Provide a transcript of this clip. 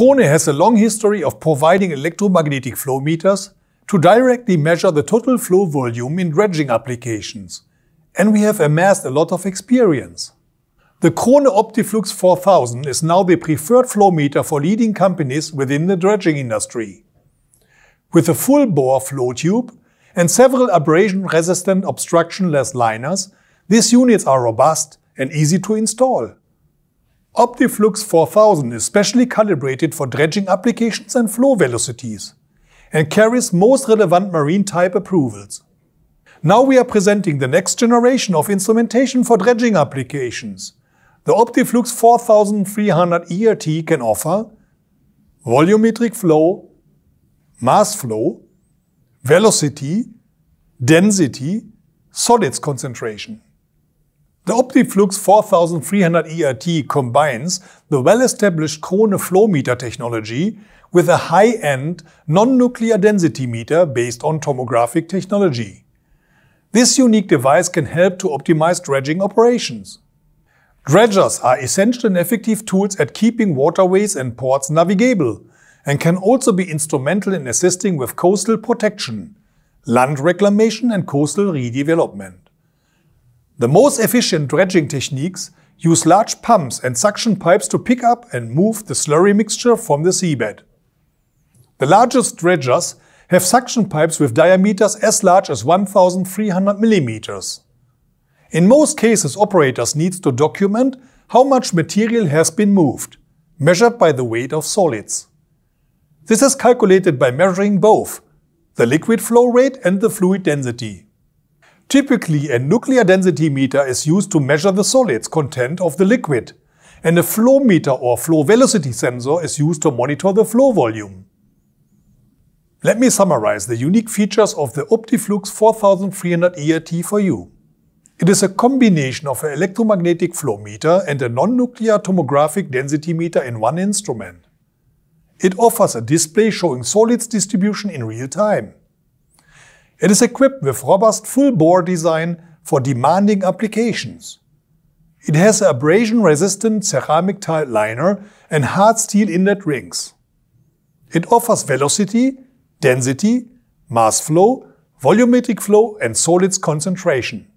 KONE has a long history of providing electromagnetic flow meters to directly measure the total flow volume in dredging applications, and we have amassed a lot of experience. The Krone OptiFlux 4000 is now the preferred flow meter for leading companies within the dredging industry. With a full bore flow tube and several abrasion-resistant obstructionless liners, these units are robust and easy to install. OptiFlux 4000 is specially calibrated for dredging applications and flow velocities and carries most relevant marine type approvals. Now we are presenting the next generation of instrumentation for dredging applications. The OptiFlux 4300 ERT can offer volumetric flow, mass flow, velocity, density, solids concentration. The OptiFlux 4300 ERT combines the well-established Krone flow meter technology with a high-end non-nuclear density meter based on tomographic technology. This unique device can help to optimize dredging operations. Dredgers are essential and effective tools at keeping waterways and ports navigable and can also be instrumental in assisting with coastal protection, land reclamation and coastal redevelopment. The most efficient dredging techniques use large pumps and suction pipes to pick up and move the slurry mixture from the seabed. The largest dredgers have suction pipes with diameters as large as 1,300 millimeters. In most cases, operators need to document how much material has been moved, measured by the weight of solids. This is calculated by measuring both the liquid flow rate and the fluid density. Typically, a nuclear density meter is used to measure the solids content of the liquid, and a flow meter or flow velocity sensor is used to monitor the flow volume. Let me summarize the unique features of the OptiFlux 4300 ERT for you. It is a combination of an electromagnetic flow meter and a non-nuclear tomographic density meter in one instrument. It offers a display showing solids distribution in real time. It is equipped with robust full-bore design for demanding applications. It has an abrasion-resistant ceramic tile liner and hard steel inlet rings. It offers velocity, density, mass flow, volumetric flow and solids concentration.